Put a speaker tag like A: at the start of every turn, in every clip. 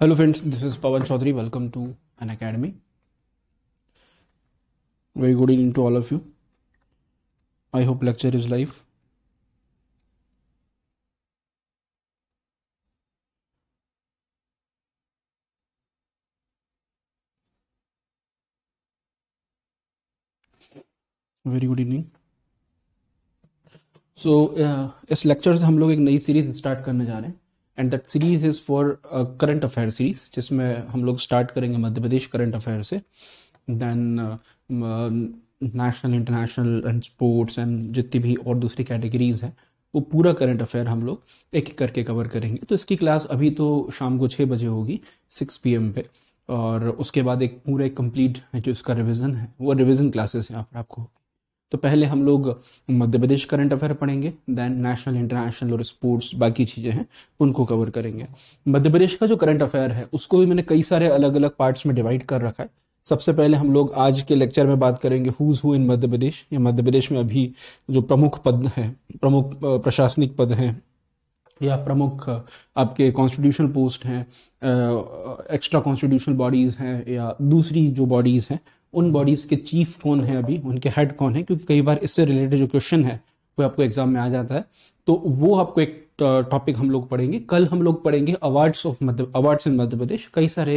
A: Hello friends this is Pawan Chaudhary welcome to N academy very good evening to all of you I hope lecture is live very good evening so इस lecture से हम लोग एक नई series start करने जा रहे हैं and that series is for current affair series जिसमें हम लोग स्टार्ट करेंगे मध्य प्रदेश करंट अफेयर से then national international and sports and जितनी भी और दूसरी कैटेगरीज हैं वो पूरा करंट अफेयर हम लोग एक एक करके कवर करेंगे तो इसकी क्लास अभी तो शाम को छः बजे होगी सिक्स पी पे और उसके बाद एक पूरा एक कम्प्लीट जो इसका रिविज़न है वो रिविज़न क्लासेस यहाँ पर आपको होगी तो पहले हम लोग मध्य प्रदेश करंट अफेयर पढ़ेंगे देन नेशनल इंटरनेशनल और स्पोर्ट्स बाकी चीज़ें हैं उनको कवर करेंगे मध्य प्रदेश का जो करंट अफेयर है उसको भी मैंने कई सारे अलग अलग पार्ट्स में डिवाइड कर रखा है सबसे पहले हम लोग आज के लेक्चर में बात करेंगे हुज हु इन मध्य प्रदेश या मध्य प्रदेश में अभी जो प्रमुख पद हैं प्रमुख प्रशासनिक पद हैं या प्रमुख आपके कॉन्स्टिट्यूशनल पोस्ट हैं एक्स्ट्रा कॉन्स्टिट्यूशनल बॉडीज़ हैं या दूसरी जो बॉडीज़ हैं उन बॉडीज़ के चीफ कौन है अभी उनके हेड कौन है क्योंकि कई बार इससे रिलेटेड जो क्वेश्चन है वो आपको एग्जाम में आ जाता है तो वो आपको एक टॉपिक हम लोग पढ़ेंगे कल हम लोग पढ़ेंगे awards of Madhya awards in Madhya Pradesh कई सारे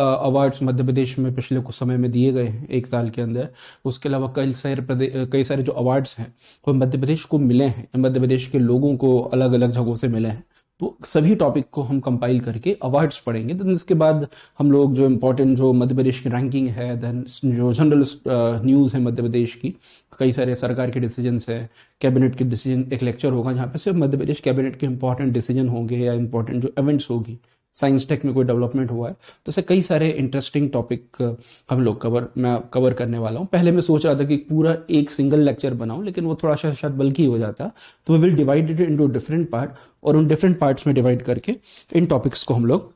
A: अवार्ड्स मध्य प्रदेश में पिछले कुछ समय में दिए गए हैं एक साल के अंदर उसके अलावा कई सारे कई सारे जो अवार्ड्स हैं वो मध्य प्रदेश को मिले हैं मध्य प्रदेश के लोगों को अलग अलग जगहों से मिले हैं तो सभी टॉपिक को हम कंपाइल करके अवार्ड्स पढ़ेंगे देन इसके बाद हम लोग जो इम्पोर्टेंट जो मध्य प्रदेश की रैंकिंग है देन जो जनरल न्यूज़ uh, है मध्य प्रदेश की कई सारे सरकार के डिसीजंस हैं कैबिनेट के डिसीजन एक लेक्चर होगा जहाँ पे सिर्फ मध्य प्रदेश कैबिनेट के इम्पोर्टेंट डिसीजन होंगे या इंपॉर्टेंट जो इवेंट्स होगी साइंस टेक में कोई डेवलपमेंट हुआ है तो ऐसे कई सारे इंटरेस्टिंग टॉपिक uh, हम लोग कवर मैं कवर करने वाला हूँ पहले मैं सोच रहा था कि पूरा एक सिंगल लेक्चर बनाऊँ लेकिन वो थोड़ा सा शायद बल्कि हो जाता तो we will divide it to different part और उन डिफरेंट पार्ट्स में डिवाइड करके इन टॉपिक्स को हम लोग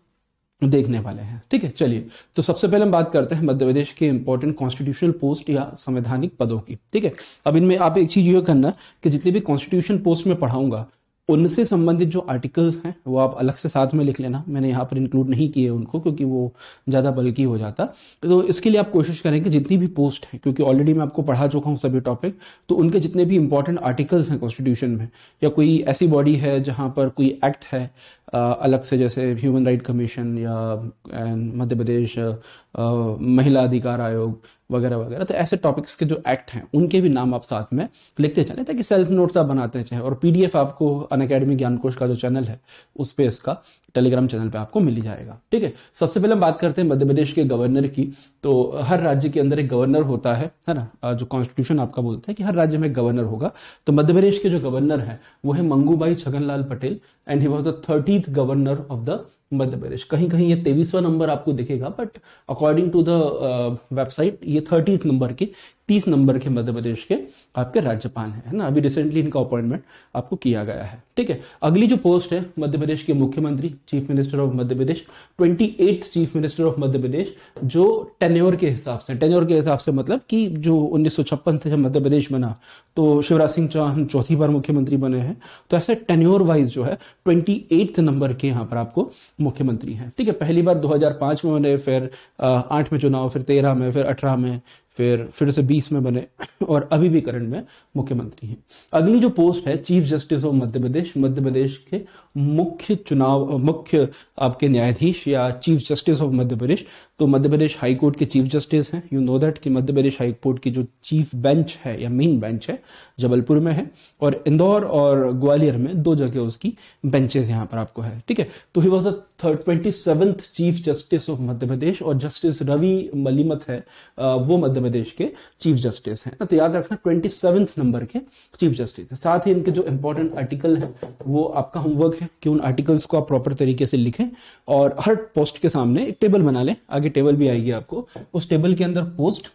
A: देखने वाले हैं ठीक है चलिए तो सबसे पहले हम बात करते हैं मध्य प्रदेश के इंपॉर्टेंट कॉन्स्टिट्यूशनल पोस्ट या संवैधानिक पदों की ठीक है अब इनमें आप एक चीज ये करना कि जितनी भी कॉन्स्टिट्यूशन पोस्ट में पढ़ाऊंगा उनसे संबंधित जो आर्टिकल्स हैं वो आप अलग से साथ में लिख लेना मैंने यहाँ पर इंक्लूड नहीं किए उनको क्योंकि वो ज़्यादा बल्कि हो जाता तो इसके लिए आप कोशिश करें कि जितनी भी पोस्ट हैं क्योंकि ऑलरेडी मैं आपको पढ़ा चुका हूँ सभी टॉपिक तो उनके जितने भी इंपॉर्टेंट आर्टिकल्स हैं कॉन्स्टिट्यूशन में या कोई ऐसी बॉडी है जहाँ पर कोई एक्ट है अलग से जैसे ह्यूमन राइट कमीशन या एंड मध्य प्रदेश महिला अधिकार आयोग वगैरह वगैरह तो ऐसे टॉपिक्स के जो एक्ट हैं उनके भी नाम आप साथ में लिखते चले ताकि सेल्फ नोट्स आप बनाते जाएं और पीडीएफ आपको अन अकेडमी ज्ञानकोश का जो चैनल है उस पर इसका टेलीग्राम चैनल पे आपको मिल जाएगा ठीक है सबसे पहले हम बात करते हैं मध्य प्रदेश के गवर्नर की तो हर राज्य के अंदर एक गवर्नर होता है है ना जो कॉन्स्टिट्यूशन आपका बोलता है कि हर राज्य में गवर्नर होगा तो मध्य प्रदेश के जो गवर्नर है वो है Mangubai Chhaganlal Patel and he was the thirtieth governor of the Madhya Pradesh कहीं कहीं ये तेईसवा नंबर आपको दिखेगा but according to the website ये थर्टी नंबर के तीस नंबर के मध्य प्रदेश के आपके राज्यपाल हैं है ना अभी रिसेंटली इनका अपॉइंटमेंट आपको किया गया है ठीक है अगली जो पोस्ट है मध्य प्रदेश के मुख्यमंत्री chief minister of Madhya Pradesh twenty chief minister of Madhya Pradesh जो टेन्योर के हिसाब से टेन्योर के हिसाब से मतलब कि जो उन्नीस से मध्य प्रदेश बना तो शिवराज सिंह चौहान चौथी बार मुख्यमंत्री बने हैं तो ऐसे टेन्योर वाइज जो है ट्वेंटी नंबर के यहाँ पर आपको मुख्यमंत्री हैं ठीक है पहली बार 2005 में उन्हें फिर आठ में चुनाव फिर तेरह में फिर अठारह में फिर फिर से बीस में बने और अभी भी करंट में मुख्यमंत्री हैं अगली जो पोस्ट है chief justice of Madhya Pradesh Madhya Pradesh के मुख्य चुनाव मुख्य आपके न्यायाधीश या chief justice of Madhya Pradesh तो मध्य प्रदेश हाई कोर्ट के चीफ जस्टिस हैं यू नो दैट कि मध्य प्रदेश हाई कोर्ट की जो चीफ बेंच है या मेन बेंच है जबलपुर में है और इंदौर और ग्वालियर में दो जगह उसकी बेंचेस यहाँ पर आपको है ठीक है तो he was a twenty seventh chief justice of Madhya Pradesh और जस्टिस रवि मलिमत है वो मध्य प्रदेश के चीफ जस्टिस हैं तो याद रखना ट्वेंटी सेवेंथ नंबर के चीफ जस्टिस है साथ ही इनके जो इंपॉर्टेंट आर्टिकल है वो आपका होमवर्क है कि उन आर्टिकल्स को आप प्रॉपर तरीके से लिखें और हर पोस्ट के सामने एक टेबल बना लें आगे टेबल भी आएगी आपको उस टेबल के अंदर पोस्ट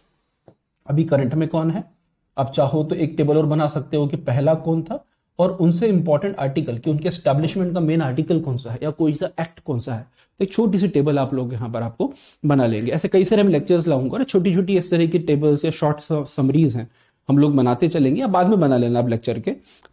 A: अभी करंट में कौन है आप चाहो तो एक टेबल और बना सकते हो कि पहला कौन था और उनसे इंपॉर्टेंट आर्टिकल कि उनके एस्टेब्लिशमेंट का मेन आर्टिकल कौन सा है या कोई सा एक्ट कौन सा है तो एक छोटी सी टेबल आप लोग यहाँ पर आपको बना लेंगे ऐसे कई सारे हम लेक्चर्स लाऊंगा और छोटी छोटी इस तरह की टेबल्स या शॉर्ट समरीज हैं हम लोग बनाते चलेंगे या बाद में बना लेना आप लेक्चर के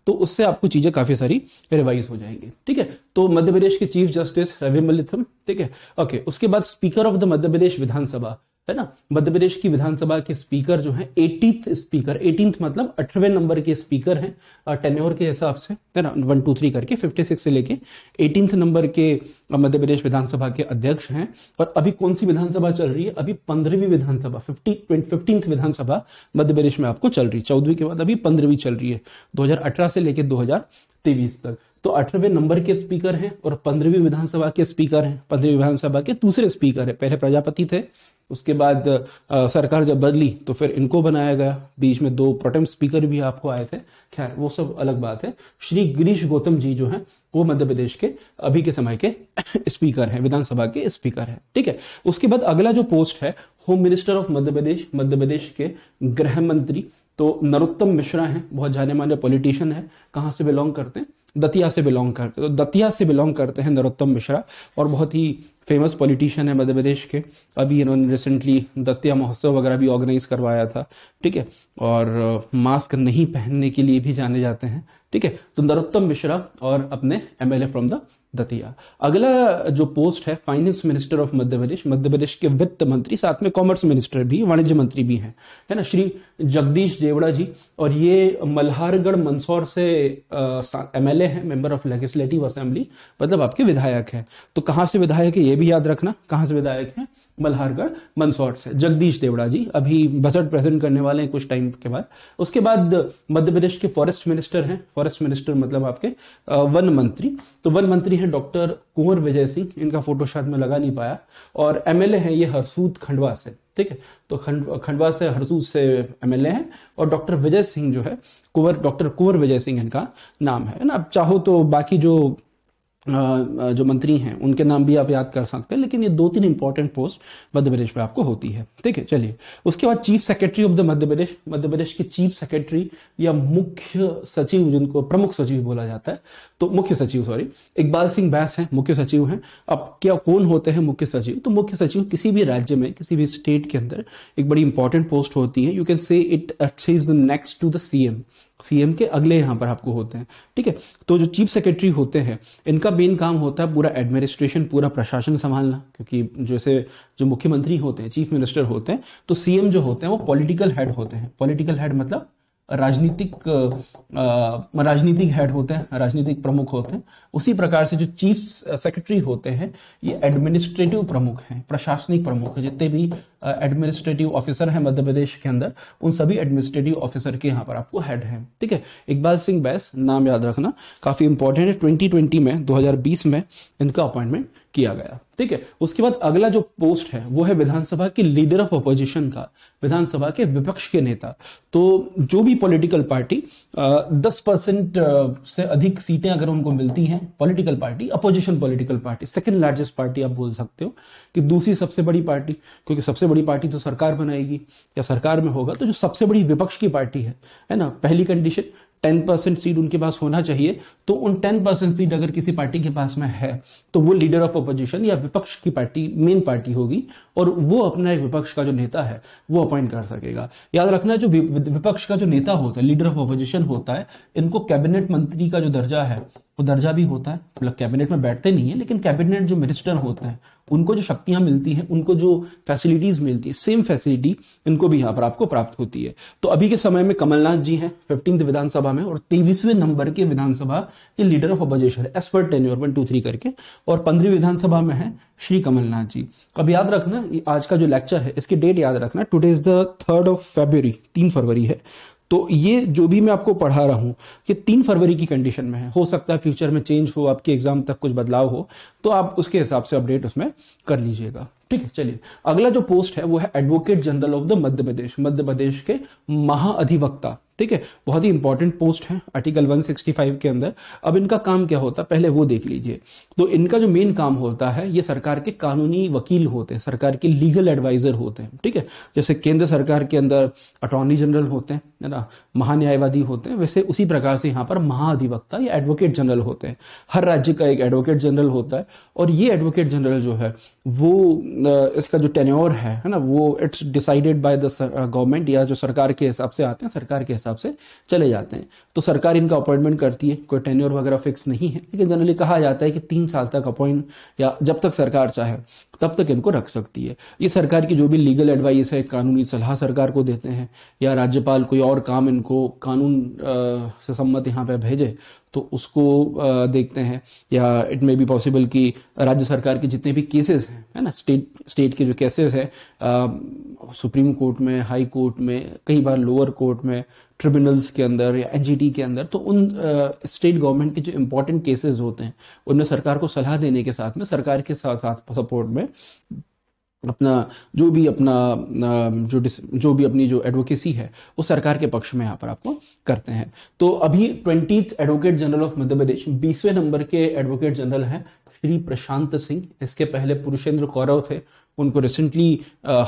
A: तो उससे आपको चीजें काफी सारी रिवाइज हो जाएंगी ठीक है तो मध्य प्रदेश के चीफ जस्टिस रवि मलिथम ठीक है ओके उसके बाद speaker of the Madhya Pradesh विधानसभा है ना मध्य प्रदेश की विधानसभा के स्पीकर जो है एटीथ स्पीकर एटीन मतलब अठारवे नंबर के स्पीकर हैं टेन्योर के हिसाब से है ना वन टू थ्री करके फिफ्टी सिक्स से लेके एटीन नंबर के मध्य प्रदेश विधानसभा के अध्यक्ष हैं और अभी कौन सी विधानसभा चल रही है अभी पंद्रहवीं विधानसभा फिफ्टी फिफ्टीन विधानसभा मध्य प्रदेश में आपको चल रही है चौदहवीं के बाद अभी पंद्रहवीं चल रही है दो से लेकर दो तक तो अठारहवें नंबर के स्पीकर हैं और पंद्रहवीं विधानसभा के स्पीकर हैं पंद्रहवीं विधानसभा के दूसरे स्पीकर हैं पहले प्रजापति थे उसके बाद आ, सरकार जब बदली तो फिर इनको बनाया गया बीच में दो प्रोटेम स्पीकर भी आपको आए थे खैर वो सब अलग बात है श्री गिरीश गौतम जी जो हैं वो मध्य प्रदेश के अभी के समय के स्पीकर हैं विधानसभा के स्पीकर हैं ठीक है उसके बाद अगला जो पोस्ट है home minister of Madhya Pradesh Madhya Pradesh के गृह मंत्री तो नरोत्तम मिश्रा हैं बहुत जाने माने पॉलिटिशियन है कहाँ से बिलोंग करते हैं दतिया से बिलोंग करते तो दतिया से बिलोंग करते हैं नरोत्तम मिश्रा और बहुत ही फेमस पॉलिटिशियन है मध्य प्रदेश के अभी इन्होंने रिसेंटली दतिया महोत्सव वगैरह भी ऑर्गेनाइज करवाया था ठीक है और मास्क नहीं पहनने के लिए भी जाने जाते हैं ठीक है तो नरोत्तम मिश्रा और अपने एमएलए फ्रॉम द दतिया अगला जो पोस्ट है finance minister of Madhya Pradesh Madhya Pradesh के वित्त मंत्री साथ में कॉमर्स मिनिस्टर भी वाणिज्य मंत्री भी हैं है ना श्री जगदीश देवड़ा जी और ये मल्हारगढ़ मंदसौर से एमएलए हैं मेंबर ऑफ लेजिस्लेटिव असेंबली मतलब आपके विधायक हैं तो कहाँ से विधायक है ये भी याद रखना कहाँ से विधायक हैं मल्हारगढ़ मंदसौर से जगदीश देवड़ा जी अभी बजट प्रेजेंट करने वाले हैं कुछ टाइम के बाद उसके बाद मध्य प्रदेश के फॉरेस्ट मिनिस्टर हैं फॉरेस्ट मिनिस्टर मतलब आपके वन मंत्री तो वन मंत्री हैं डॉक्टर कुंवर विजय सिंह इनका फोटो शायद मैं लगा नहीं पाया और एमएलए हैं ये हरसूद खंडवा से ठीक है तो खंड खंडवा से हरसूद से एमएलए हैं और डॉक्टर विजय सिंह जो है कुंवर डॉक्टर कुंवर विजय सिंह इनका नाम है ना आप चाहो तो बाकी जो जो मंत्री हैं उनके नाम भी आप याद कर सकते हैं लेकिन ये दो तीन इंपॉर्टेंट पोस्ट मध्य प्रदेश में आपको होती है ठीक है चलिए उसके बाद chief secretary of the Madhya Pradesh Madhya Pradesh के चीफ सेक्रेटरी या मुख्य सचिव जिनको प्रमुख सचिव बोला जाता है तो मुख्य सचिव सॉरी इकबाल सिंह बैस हैं मुख्य सचिव हैं अब क्या कौन होते हैं मुख्य सचिव तो मुख्य सचिव किसी भी राज्य में किसी भी स्टेट के अंदर एक बड़ी इंपॉर्टेंट पोस्ट होती है you can say it is the next to the CM CM के अगले यहां पर आपको होते हैं ठीक है तो जो चीफ सेक्रेटरी होते हैं इनका मेन काम होता है पूरा एडमिनिस्ट्रेशन पूरा प्रशासन संभालना क्योंकि जैसे जो मुख्यमंत्री होते हैं चीफ मिनिस्टर होते हैं तो सीएम जो होते हैं वो पॉलिटिकल हेड होते हैं पॉलिटिकल हेड मतलब राजनीतिक राजनीतिक हेड होते हैं राजनीतिक प्रमुख होते हैं उसी प्रकार से जो चीफ सेक्रेटरी होते हैं ये एडमिनिस्ट्रेटिव प्रमुख हैं प्रशासनिक प्रमुख हैं जितने भी एडमिनिस्ट्रेटिव ऑफिसर हैं मध्य प्रदेश के अंदर उन सभी एडमिनिस्ट्रेटिव ऑफिसर के यहाँ पर आपको हेड है ठीक है इकबाल सिंह बैस नाम याद रखना काफी इंपॉर्टेंट है ट्वेंटी में दो में इनका अपॉइंटमेंट किया गया ठीक है उसके बाद अगला जो पोस्ट है वो है विधानसभा के लीडर ऑफ अपोजिशन का विधानसभा के विपक्ष के नेता तो जो भी पॉलिटिकल पार्टी दस परसेंट से अधिक सीटें अगर उनको मिलती हैं political party opposition political party second largest party आप बोल सकते हो कि दूसरी सबसे बड़ी पार्टी क्योंकि सबसे बड़ी पार्टी तो सरकार बनाएगी या सरकार में होगा तो जो सबसे बड़ी विपक्ष की पार्टी है है ना पहली कंडीशन टेन परसेंट सीट उनके पास होना चाहिए तो उन टेन परसेंट सीट अगर किसी पार्टी के पास में है तो वो लीडर ऑफ अपोजिशन या विपक्ष की पार्टी मेन पार्टी होगी और वो अपना एक विपक्ष का जो नेता है वो अपॉइंट कर सकेगा याद रखना जो विपक्ष का जो नेता होता है लीडर ऑफ अपोजिशन होता है इनको कैबिनेट मंत्री का जो दर्जा है वो दर्जा भी होता है मतलब कैबिनेट में बैठते नहीं है लेकिन कैबिनेट जो मिनिस्टर होते हैं उनको जो शक्तियां मिलती हैं उनको जो फैसिलिटीज मिलती है सेम फैसिलिटी इनको भी यहां पर आपको प्राप्त होती है तो अभी के समय में कमलनाथ जी हैं फिफ्टींथ विधानसभा में और तेईसवें नंबर के विधानसभा के leader of opposition expert ten one two three करके और पंद्रहवीं विधानसभा में है श्री कमलनाथ जी अब याद रखना आज का जो लेक्चर है इसकी डेट याद रखना today is the third of February तीन फरवरी है तो ये जो भी मैं आपको पढ़ा रहा हूं कि तीन फरवरी की कंडीशन में है हो सकता है फ्यूचर में चेंज हो आपके एग्जाम तक कुछ बदलाव हो तो आप उसके हिसाब से अपडेट उसमें कर लीजिएगा ठीक है चलिए अगला जो पोस्ट है वो है advocate general of the Madhya Pradesh Madhya Pradesh के महाअधिवक्ता ठीक है बहुत ही इंपॉर्टेंट पोस्ट है आर्टिकल 165 के अंदर अब इनका काम क्या होता है पहले वो देख लीजिए तो इनका जो मेन काम होता है ये सरकार के कानूनी वकील होते हैं सरकार के लीगल एडवाइजर होते हैं ठीक है जैसे केंद्र सरकार के अंदर अटॉर्नी जनरल होते हैं है ना महान्यायवादी होते हैं वैसे उसी प्रकार से यहाँ पर महाधिवक्ता या एडवोकेट जनरल होते हैं हर राज्य का एक एडवोकेट जनरल होता है और ये एडवोकेट जनरल जो है वो इसका जो टेन्योर है है ना वो it's decided by the government या जो सरकार के हिसाब से आते हैं सरकार के हिसाब से चले जाते हैं तो सरकार इनका अपॉइंटमेंट करती है कोई टेन्योर वगैरह फिक्स नहीं है लेकिन जनरली कहा जाता है कि तीन साल तक अपॉइंट या जब तक सरकार चाहे तब तक इनको रख सकती है ये सरकार की जो भी लीगल एडवाइस है कानूनी सलाह सरकार को देते हैं या राज्यपाल कोई और काम इनको कानून आ, से सम्मत यहाँ पे भेजे तो उसको देखते हैं या इट मे बी पॉसिबल कि राज्य सरकार के जितने भी केसेस हैं है ना स्टेट स्टेट के जो केसेस हैं सुप्रीम कोर्ट में हाई कोर्ट में कई बार लोअर कोर्ट में ट्रिब्यूनल्स के अंदर या एनजीटी के अंदर तो उन स्टेट गवर्नमेंट के जो इम्पोर्टेंट केसेस होते हैं उनमें सरकार को सलाह देने के साथ में सरकार के साथ साथ सपोर्ट में अपना जो भी अपना जो जो भी अपनी जो एडवोकेसी है वो सरकार के पक्ष में यहाँ पर आपको करते हैं तो अभी twenty advocate general of Madhya Pradesh बीसवें नंबर के एडवोकेट जनरल हैं श्री प्रशांत सिंह इसके पहले पुरुषेंद्र कौरव थे उनको रिसेंटली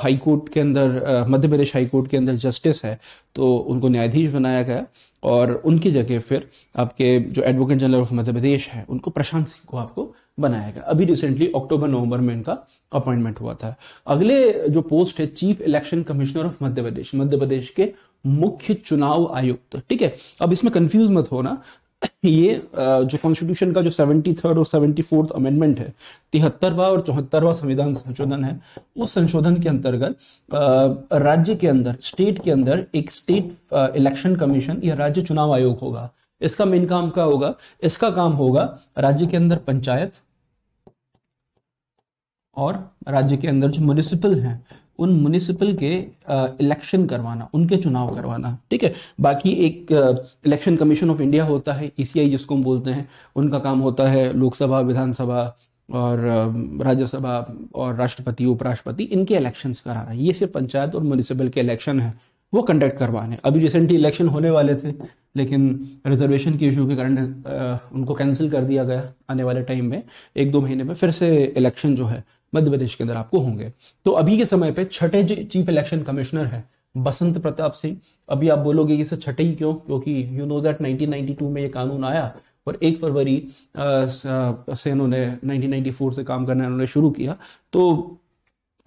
A: हाई कोर्ट के अंदर मध्य प्रदेश हाई कोर्ट के अंदर जस्टिस है तो उनको न्यायाधीश बनाया गया और उनकी जगह फिर आपके जो advocate general of Madhya Pradesh है उनको प्रशांत सिंह को आपको बनाया गया अभी रिसेंटली अक्टूबर नवंबर में इनका अपॉइंटमेंट हुआ था अगले जो पोस्ट है chief election commissioner of Madhya Pradesh Madhya Pradesh के मुख्य चुनाव आयुक्त ठीक है अब इसमें कंफ्यूज मत होना ये जो कॉन्स्टिट्यूशन का जो सेवेंटी थर्ड और सेवेंटी फोर्थ अमेंडमेंट है तिहत्तरवा और चौहत्तरवा संविधान संशोधन है उस संशोधन के अंतर्गत राज्य के अंदर स्टेट के अंदर एक स्टेट इलेक्शन कमीशन या राज्य चुनाव आयोग होगा इसका मेन काम क्या होगा इसका काम होगा राज्य के अंदर पंचायत और राज्य के अंदर जो म्यूनिसिपल हैं उन म्यूनिसिपल के इलेक्शन करवाना उनके चुनाव करवाना ठीक है बाकी एक इलेक्शन कमीशन ऑफ इंडिया होता है ईसीआई e जिसको हम बोलते हैं उनका काम होता है लोकसभा विधानसभा और राज्यसभा और राष्ट्रपति उपराष्ट्रपति इनके इलेक्शंस कराना ये सिर्फ पंचायत और म्यूनिसिपल के इलेक्शन है वो कंडक्ट करवाने अभी रिसेंटली इलेक्शन होने वाले थे लेकिन रिजर्वेशन के इशू के कारण उनको कैंसिल कर दिया गया आने वाले टाइम में एक दो महीने में फिर से इलेक्शन जो है मध्य प्रदेश के अंदर आपको होंगे तो अभी के समय पे छठे जो चीफ इलेक्शन कमिश्नर है बसंत प्रताप सिंह अभी आप बोलोगे कि सर छठे ही क्यों क्योंकि यू नो दैट 1992 में ये कानून आया और एक फरवरी से इन्होंने 1994 से काम करना इन्होंने शुरू किया तो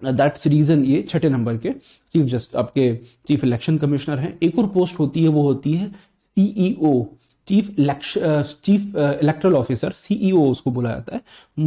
A: दैट्स रीजन ये छठे नंबर के चीफ जस्ट आपके चीफ इलेक्शन कमिश्नर हैं एक और पोस्ट होती है वो होती है CEO e chief election chief electoral officer CEO e उसको बोला जाता है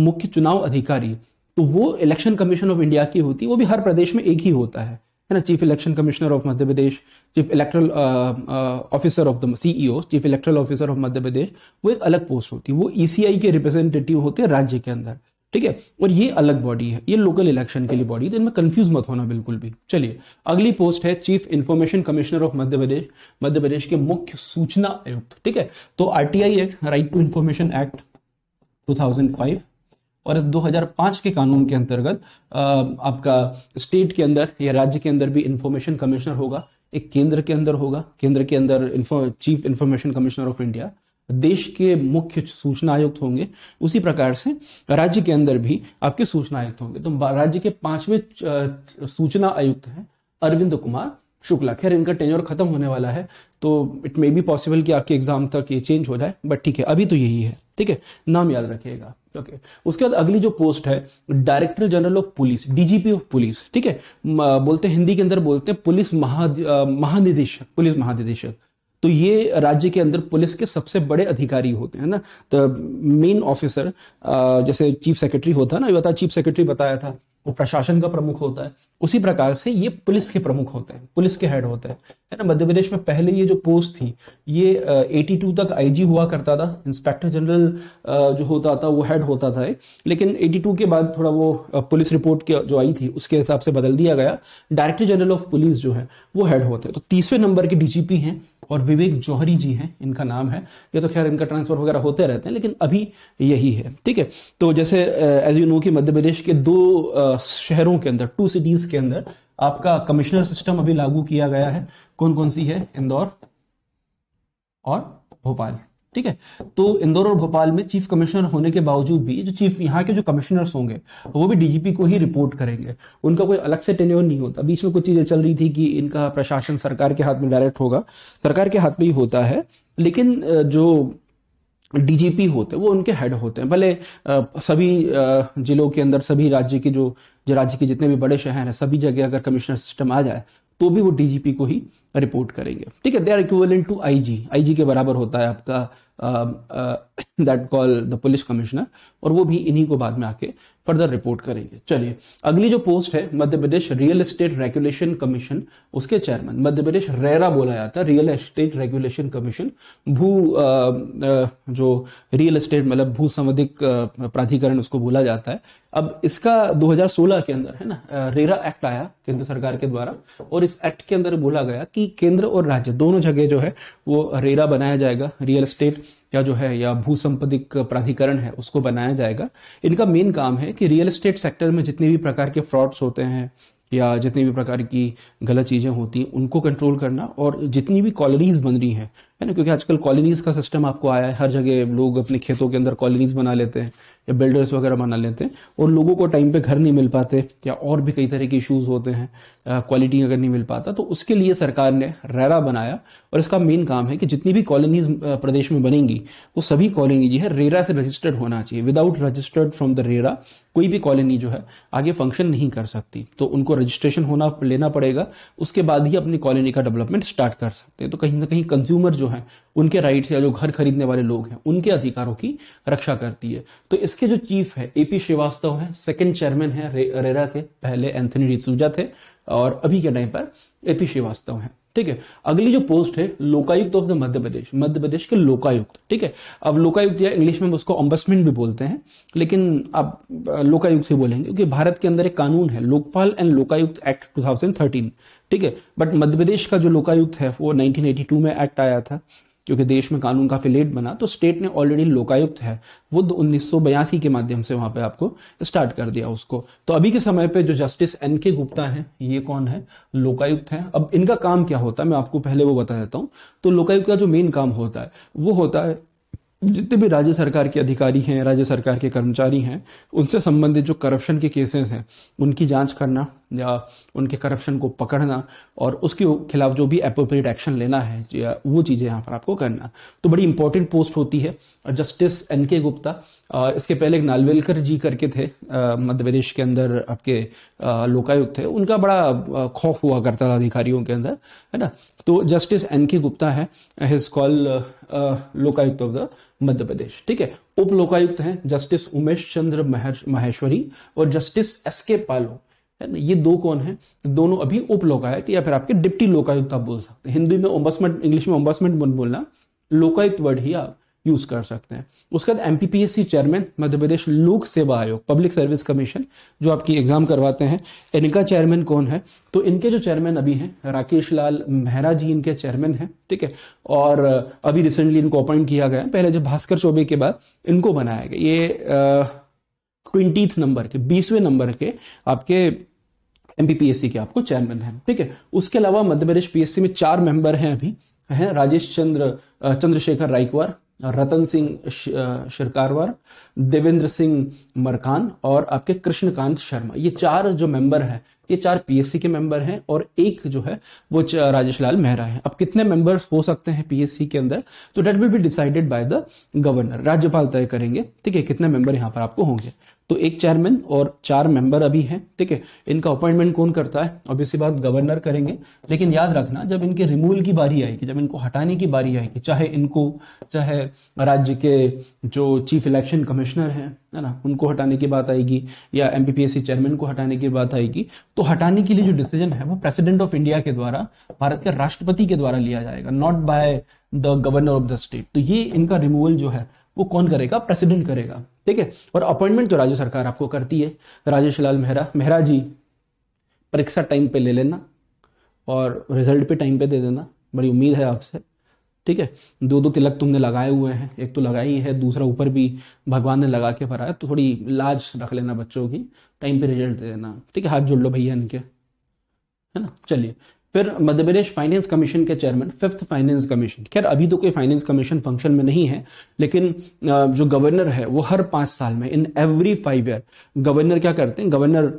A: मुख्य चुनाव अधिकारी तो वो इलेक्शन कमीशन ऑफ इंडिया की होती है वो भी हर प्रदेश में एक ही होता है है ना chief election commissioner of Madhya Pradesh chief electoral officer of the CEO chief electoral officer of Madhya Pradesh वो एक अलग पोस्ट होती है वो ईसीआई e के रिप्रेजेंटेटिव होते हैं राज्य के अंदर ठीक है और ये अलग बॉडी है ये लोकल इलेक्शन के लिए बॉडी है तो इनमें कंफ्यूज मत होना बिल्कुल भी चलिए अगली पोस्ट है chief information commissioner of Madhya Pradesh Madhya Pradesh के मुख्य सूचना आयुक्त ठीक है तो RTI act right to information act two और इस 2005 के कानून के अंतर्गत आपका स्टेट के अंदर या राज्य के अंदर भी इंफॉर्मेशन कमिश्नर होगा एक केंद्र के अंदर होगा केंद्र के अंदर info, chief information commissioner of India देश के मुख्य सूचना आयुक्त होंगे उसी प्रकार से राज्य के अंदर भी आपके सूचना आयुक्त होंगे तो राज्य के पांचवें सूचना आयुक्त हैं अरविंद कुमार शुक्ला खैर इनका टेन्योर खत्म होने वाला है तो इट मे बी पॉसिबल कि आपके एग्जाम तक ये चेंज हो जाए बट ठीक है अभी तो यही है ठीक है नाम याद रखिएगा ओके okay. उसके बाद अगली जो पोस्ट है director general of police DGP of police ठीक है बोलते हैं हिंदी के अंदर बोलते हैं पुलिस महा महानिदेशक पुलिस महानिदेशक तो ये राज्य के अंदर पुलिस के सबसे बड़े अधिकारी होते हैं ना तो मेन ऑफिसर जैसे चीफ सेक्रेटरी होता है ना ये बता चीफ सेक्रेटरी बताया था वो प्रशासन का प्रमुख होता है उसी प्रकार से ये पुलिस के प्रमुख होते हैं पुलिस के हेड होते हैं है ना मध्य प्रदेश में पहले ये जो पोस्ट थी ये एटी टू तक आईजी हुआ करता था इंस्पेक्टर जनरल जो होता था वो हेड होता था लेकिन एटी टू के बाद थोड़ा वो पुलिस रिपोर्ट के जो आई थी उसके हिसाब से बदल दिया गया डायरेक्टर जनरल ऑफ पुलिस जो है वो हेड होते हैं तो तीसवें नंबर के डीजीपी हैं और विवेक जौहरी जी हैं इनका नाम है ये तो खैर इनका ट्रांसफर वगैरह होते रहते हैं लेकिन अभी यही है ठीक है तो जैसे एज यू नो कि मध्य प्रदेश के दो शहरों के अंदर टू सिटीज के अंदर आपका कमिश्नर सिस्टम अभी लागू किया गया है कौन कौन सी है इंदौर और भोपाल ठीक है तो इंदौर और भोपाल में चीफ कमिश्नर होने के बावजूद भी जो चीफ यहाँ के जो कमिश्नर्स होंगे वो भी डीजीपी को ही रिपोर्ट करेंगे उनका कोई अलग से टेन्योर नहीं होता बीच में कुछ चीजें चल रही थी कि इनका प्रशासन सरकार के हाथ में डायरेक्ट होगा सरकार के हाथ में ही होता है लेकिन जो डीजीपी होते हैं वो उनके हेड होते हैं भले सभी जिलों के अंदर सभी राज्य के जो जो राज्य के जितने भी बड़े शहर हैं सभी जगह अगर कमिश्नर सिस्टम आ जाए तो भी वो डीजीपी को ही रिपोर्ट करेंगे ठीक है they are equivalent to IG IG के बराबर होता है आपका that call the police commissioner और वो भी इन्हीं को बाद में आके फर्दर रिपोर्ट करेंगे चलिए अगली जो पोस्ट है Madhya Pradesh real estate regulation commission उसके चेयरमैन मध्य प्रदेश रेरा बोला जाता है रियल एस्टेट रेगुलेशन कमीशन भू uh, uh, जो रियल एस्टेट मतलब भू संबंधिक uh, प्राधिकरण उसको बोला जाता है अब इसका 2016 के अंदर है ना रेरा एक्ट आया केंद्र सरकार के द्वारा और इस एक्ट के अंदर बोला गया कि केंद्र और राज्य दोनों जगह जो है वो रेरा बनाया जाएगा रियल एस्टेट या जो है या भू संपदिक प्राधिकरण है उसको बनाया जाएगा इनका मेन काम है कि रियल एस्टेट सेक्टर में जितने भी प्रकार के फ्रॉड्स होते हैं या जितनी भी प्रकार की गलत चीज़ें होती हैं उनको कंट्रोल करना और जितनी भी कॉलोनीज बन रही हैं है ना क्योंकि आजकल कॉलोनीज का सिस्टम आपको आया है हर जगह लोग अपने खेतों के अंदर कॉलोनीज बना लेते हैं या बिल्डर्स वगैरह बना लेते हैं और लोगों को टाइम पे घर नहीं मिल पाते या और भी कई तरह के इश्यूज होते हैं क्वालिटी अगर नहीं मिल पाता तो उसके लिए सरकार ने रेरा बनाया और इसका मेन काम है कि जितनी भी कॉलोनीज प्रदेश में बनेंगी वो सभी कॉलोनी जो है रेरा से रजिस्टर्ड होना चाहिए without registered from the RERA कोई भी कॉलोनी जो है आगे फंक्शन नहीं कर सकती तो उनको रजिस्ट्रेशन होना लेना पड़ेगा उसके बाद ही अपनी कॉलोनी का डेवलपमेंट स्टार्ट कर सकते हैं तो कहीं ना कहीं कंज्यूमर जो हैं उनके राइट्स या जो घर खरीदने वाले लोग हैं उनके अधिकारों की रक्षा करती है तो इसके जो चीफ है एपी श्रीवास्तव है सेकेंड चेयरमैन है रे, रेरा के पहले एंथनी रिसूजा थे और अभी के टाइम पर एपी श्रीवास्तव हैं ठीक है अगली जो पोस्ट है लोकायुक्त ऑफ द मध्य प्रदेश मध्य प्रदेश के लोकायुक्त ठीक है अब लोकायुक्त या इंग्लिश में उसको अम्बसमेंट भी बोलते हैं लेकिन आप लोकायुक्त से बोलेंगे क्योंकि भारत के अंदर एक कानून है लोकपाल एंड लोकायुक्त एक्ट 2013 ठीक है बट मध्य प्रदेश का जो लोकायुक्त है वो 1982 में एक्ट आया था क्योंकि देश में कानून काफी लेट बना तो स्टेट ने ऑलरेडी लोकायुक्त है वो उन्नीस के माध्यम से वहां पे आपको स्टार्ट कर दिया उसको तो अभी के समय पे जो जस्टिस एन के गुप्ता है ये कौन है लोकायुक्त है अब इनका काम क्या होता है मैं आपको पहले वो बता देता हूं तो लोकायुक्त का जो मेन काम होता है वो होता है जितने भी राज्य सरकार के अधिकारी हैं राज्य सरकार के कर्मचारी हैं उनसे संबंधित जो करप्शन के केसेस हैं उनकी जांच करना या उनके करप्शन को पकड़ना और उसके खिलाफ जो भी अप्रोप्रिएट एक्शन लेना है या वो चीज़ें यहाँ पर आपको करना तो बड़ी इंपॉर्टेंट पोस्ट होती है जस्टिस एन के गुप्ता इसके पहले एक नालवेलकर जी करके थे मध्य प्रदेश के अंदर आपके लोकायुक्त थे उनका बड़ा खौफ हुआ करता था अधिकारियों के अंदर है ना तो जस्टिस एन के गुप्ता है his call Lokayukta of the Madhya Pradesh ठीक है उप लोकायुक्त हैं जस्टिस उमेश चंद्र महेश्वरी और जस्टिस एस के पालो है ना ये दो कौन है दोनों अभी उप लोकायुक्त या फिर आपके डिप्टी लोकायुक्त आप बोल सकते हैं हिंदी में ओम्बसमेंट इंग्लिश में ओम्बसमेंट बोलना लोकायुक्त वर्ड ही आप यूज कर सकते हैं उसके बाद एमपीपीएससी चेयरमैन मध्य प्रदेश लोक सेवा आयोग पब्लिक सर्विस कमीशन जो आपकी एग्जाम करवाते हैं इनका चेयरमैन कौन है तो इनके जो चेयरमैन अभी हैं राकेश लाल मेहरा जी इनके चेयरमैन हैं ठीक है और अभी रिसेंटली इनको अपॉइंट किया गया पहले जब भास्कर चौबे के बाद इनको बनाया गया ये ट्वेंटी नंबर के बीसवें नंबर के आपके एमपीपीएससी के आपको चेयरमैन है ठीक है उसके अलावा मध्य प्रदेश पीएससी में चार मेंबर हैं अभी हैं राजेश चंद्र चंद्रशेखर राइकवार रतन सिंह शिरकारवार देवेंद्र सिंह मरकान और आपके कृष्णकांत शर्मा ये चार जो मेंबर हैं ये चार पीएससी के मेंबर हैं और एक जो है वो राजेश लाल मेहरा है अब कितने मेंबर्स हो सकते हैं पीएससी के अंदर तो date will be decided by the governor राज्यपाल तय करेंगे ठीक है कितने मेंबर यहां पर आपको होंगे तो एक चेयरमैन और चार मेंबर अभी हैं ठीक है इनका अपॉइंटमेंट कौन करता है अब इसी बात गवर्नर करेंगे लेकिन याद रखना जब इनके रिमूवल की बारी आएगी जब इनको हटाने की बारी आएगी चाहे इनको चाहे राज्य के जो चीफ इलेक्शन कमिश्नर हैं है ना उनको हटाने की बात आएगी या एम चेयरमैन को हटाने की बात आएगी तो हटाने के लिए जो डिसीजन है वो प्रेसिडेंट ऑफ इंडिया के द्वारा भारत के राष्ट्रपति के द्वारा लिया जाएगा not by the governor of the state तो ये इनका रिमूवल जो है वो कौन करेगा प्रेसिडेंट करेगा ठीक है और अपॉइंटमेंट तो राज्य सरकार आपको करती है राजेश लाल मेहरा मेहरा जी परीक्षा टाइम पे ले लेना और रिजल्ट पे टाइम पे दे देना बड़ी उम्मीद है आपसे ठीक है दो दो तिलक तुमने लगाए हुए हैं एक तो ही है दूसरा ऊपर भी भगवान ने लगा के भरा है तो थोड़ी लाज रख लेना बच्चों की टाइम पे रिजल्ट दे देना ठीक है हाथ जोड़ लो भैया इनके है ना चलिए फिर मध्य प्रदेश फाइनेंस कमीशन के चेयरमैन फिफ्थ फाइनेंस कमीशन खैर अभी तो कोई फाइनेंस कमीशन फंक्शन में नहीं है लेकिन जो गवर्नर है वो हर पांच साल में in every five year governor क्या करते हैं गवर्नर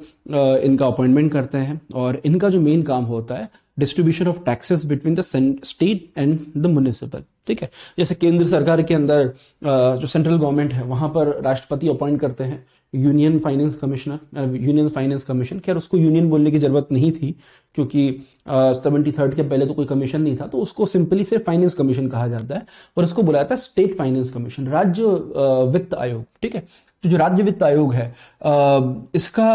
A: इनका अपॉइंटमेंट करते हैं और इनका जो मेन काम होता है distribution of taxes between the state and the municipal ठीक है जैसे केंद्र सरकार के अंदर जो सेंट्रल गवर्नमेंट है वहां पर राष्ट्रपति अपॉइंट करते हैं union finance commissioner union finance commission खैर उसको यूनियन बोलने की जरूरत नहीं थी क्योंकि सेवेंटी थर्ड के पहले तो कोई कमीशन नहीं था तो उसको सिंपली सिर्फ फाइनेंस कमीशन कहा जाता है और उसको बुलाया था स्टेट फाइनेंस कमीशन राज्य वित्त आयोग ठीक है तो जो राज्य वित्त आयोग है इसका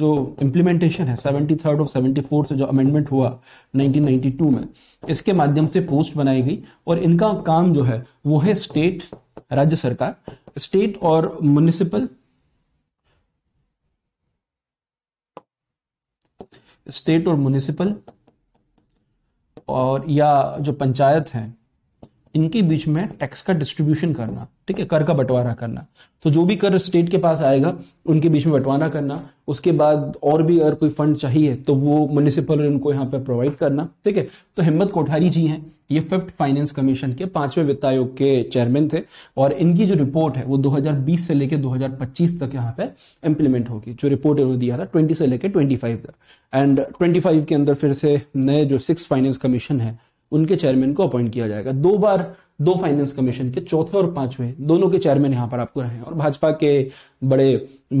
A: जो इम्प्लीमेंटेशन है सेवेंटी थर्ड और सेवेंटी फोर्थ जो अमेंडमेंट हुआ 1992 में इसके माध्यम से पोस्ट बनाई गई और इनका काम जो है वो है स्टेट राज्य सरकार स्टेट और म्यूनिसिपल स्टेट और म्यूनिसिपल और या जो पंचायत हैं इनके बीच में टैक्स का डिस्ट्रीब्यूशन करना ठीक है कर का बंटवारा करना तो जो भी कर स्टेट के पास आएगा उनके बीच में बंटवारा करना उसके बाद और भी अगर कोई फंड चाहिए तो वो म्यूनिसिपल उनको यहाँ पे प्रोवाइड करना ठीक है तो हिम्मत कोठारी जी हैं ये फिफ्थ फाइनेंस कमीशन के पांचवें वित्त आयोग के चेयरमैन थे और इनकी जो रिपोर्ट है वो 2020 से लेकर 2025 तक यहाँ पे इम्प्लीमेंट होगी जो रिपोर्ट इन्होंने दिया था 20 से लेकर 25 तक एंड 25 के अंदर फिर से नए जो सिक्स फाइनेंस कमीशन है उनके चेयरमैन को अपॉइंट किया जाएगा दो बार दो फाइनेंस कमीशन के चौथे और पांचवें दोनों के चेयरमैन यहां पर आपको रहे और भाजपा के बड़े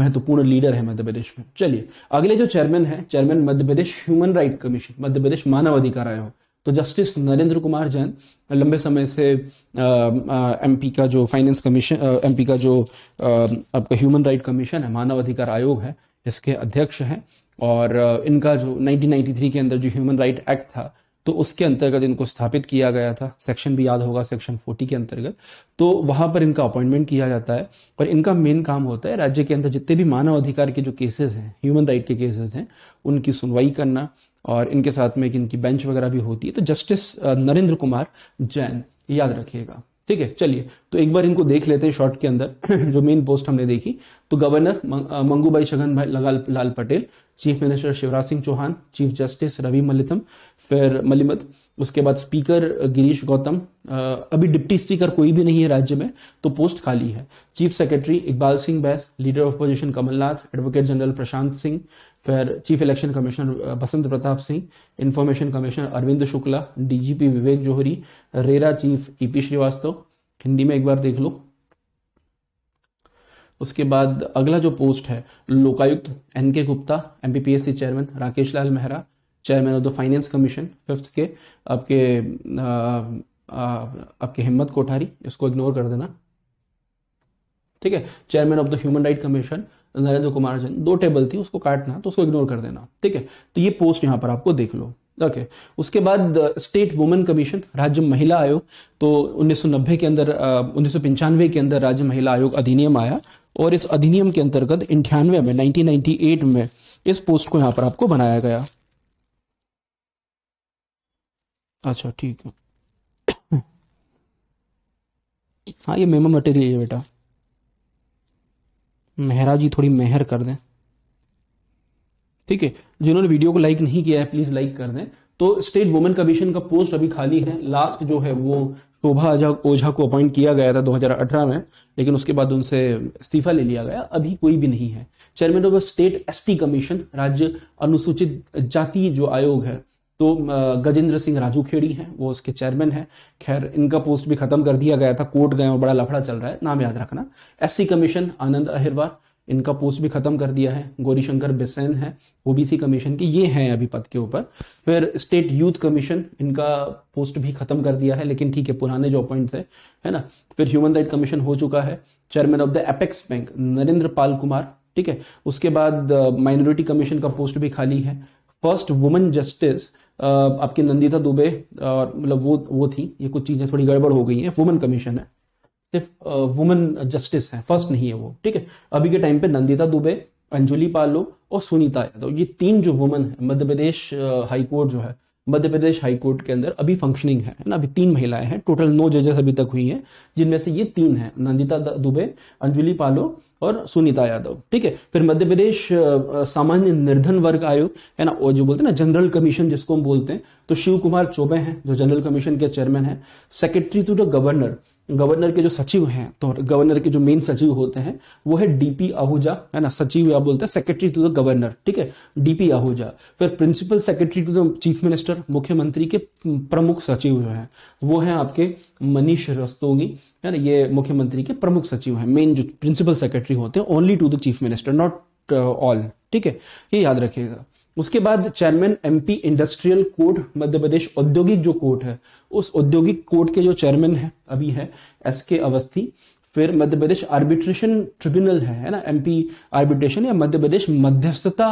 A: महत्वपूर्ण लीडर है मध्य प्रदेश में चलिए अगले जो चेयरमैन है chairman Madhya Pradesh human right commission Madhya Pradesh मानव अधिकार आयोग तो जस्टिस नरेंद्र कुमार जैन लंबे समय से एमपी का जो फाइनेंस कमीशन एमपी का जो आपका ह्यूमन राइट कमीशन है मानव अधिकार आयोग है इसके अध्यक्ष हैं और इनका जो 1993 के अंदर जो ह्यूमन राइट एक्ट था तो उसके अंतर्गत इनको स्थापित किया गया था सेक्शन भी याद होगा सेक्शन फोर्टी के अंतर्गत तो वहां पर इनका अपॉइंटमेंट किया जाता है और इनका मेन काम होता है राज्य के अंदर जितने भी मानव अधिकार के जो केसेस हैं ह्यूमन राइट के केसेस हैं उनकी सुनवाई करना और इनके साथ में इनकी बेंच वगैरह भी होती है तो जस्टिस uh, नरेंद्र कुमार जैन याद रखिएगा ठीक है चलिए तो एक बार इनको देख लेते हैं शॉर्ट के अंदर जो मेन पोस्ट हमने देखी तो governor uh, Mangubai Chhagan Bhai Lal Patel chief minister Shivraj Singh Chouhan chief justice Ravi Malitam फिर मलिमत उसके बाद स्पीकर गिरीश गौतम अभी डिप्टी स्पीकर कोई भी नहीं है राज्य में तो पोस्ट खाली है chief secretary Iqbal Singh Bais leader of opposition Kamalnath advocate general Prashant Singh फिर chief election commissioner Basant Pratap Singh information commissioner Arvind Shukla DGP Vivek Johri RERA chief E P Srivastava Hindi में एक बार देख लो उसके बाद अगला जो पोस्ट है Lokayukta N K Gupta MPPSC chairman Rakesh Lal Mehra chairman of the finance commission fifth के आपके आ, आ, आपके हिम्मत कोठारी इसको इग्नोर कर देना ठीक है chairman of the human right commission Narendra Kumar Jain दो टेबल थी उसको काटना तो उसको इग्नोर कर देना ठीक है तो ये पोस्ट यहाँ पर आपको देख लो ओके उसके बाद स्टेट वुमेन कमीशन राज्य महिला आयोग तो उन्नीस के अंदर uh, उन्नीस के अंदर राज्य महिला आयोग अधिनियम आया और इस अधिनियम के अंतर्गत इंठानवे में 1998 में इस पोस्ट को यहाँ पर आपको बनाया गया अच्छा ठीक है हाँ ये मेमो मटेरियल है बेटा मेहरा जी थोड़ी मेहर कर दें ठीक है जिन्होंने वीडियो को लाइक नहीं किया है प्लीज लाइक कर दें तो स्टेट वुमेन कमीशन का पोस्ट अभी खाली है लास्ट जो है वो शोभा ओझा को अपॉइंट किया गया था 2018 में लेकिन उसके बाद उनसे इस्तीफा ले लिया गया अभी कोई भी नहीं है chairman of state ST commission राज्य अनुसूचित जाति जो आयोग है तो गजेंद्र सिंह राजू खेड़ी हैं वो उसके चेयरमैन हैं खैर इनका पोस्ट भी खत्म कर दिया गया था कोर्ट गए और बड़ा लफड़ा चल रहा है नाम याद रखना एस कमीशन आनंद अहिरवार इनका पोस्ट भी खत्म कर दिया है गौरीशंकर बिसेन है ओबीसी कमीशन के ये हैं अभी पद के ऊपर फिर स्टेट यूथ कमीशन इनका पोस्ट भी खत्म कर दिया है लेकिन ठीक है पुराने जो अपॉइंट है है ना फिर ह्यूमन राइट कमीशन हो चुका है chairman of the apex bank Narendra Pal Kumar ठीक है उसके बाद माइनॉरिटी कमीशन का पोस्ट भी खाली है फर्स्ट वुमेन जस्टिस आपकी नंदिता दुबे और मतलब वो वो थी ये कुछ चीज़ें थोड़ी गड़बड़ हो गई हैं वुमेन कमीशन है सिर्फ वुमेन जस्टिस है फर्स्ट नहीं है वो ठीक है अभी के टाइम पे नंदिता दुबे अंजुली पालो और सुनीता यादव ये तीन जो वुमेन है मध्य प्रदेश हाईकोर्ट जो है मध्य प्रदेश हाई कोर्ट के अंदर अभी फंक्शनिंग है ना अभी तीन महिलाएं हैं टोटल नौ जजेस अभी तक हुई हैं जिनमें से ये तीन हैं नंदिता दुबे अंजुली पालो और सुनीता यादव ठीक है फिर मध्य प्रदेश सामान्य निर्धन वर्ग आयोग है ना और जो बोलते हैं ना जनरल कमीशन जिसको हम बोलते हैं तो शिव कुमार चौबे हैं जो जनरल कमीशन के चेयरमैन है secretary to the governor governor के जो सचिव हैं तो गवर्नर के जो मेन सचिव होते हैं वो है डीपी आहूजा है ना सचिव या बोलते हैं सेक्रेटरी टू द गवर्नर ठीक है डीपी आहूजा फिर principal secretary to the chief minister मुख्यमंत्री के प्रमुख सचिव जो हैं वो हैं आपके मनीष रस्तोगी है ना ये मुख्यमंत्री के प्रमुख सचिव हैं मेन जो प्रिंसिपल सेक्रेटरी होते हैं only to the chief minister not all ठीक है ये याद रखिएगा उसके बाद chairman MP industrial court Madhya Pradesh औद्योगिक जो कोर्ट है उस औद्योगिक कोर्ट के जो चेयरमैन है अभी है एस के अवस्थी फिर मध्य प्रदेश आर्बिट्रेशन ट्रिब्यूनल है है ना एमपी आर्बिट्रेशन या मध्य प्रदेश मध्यस्थता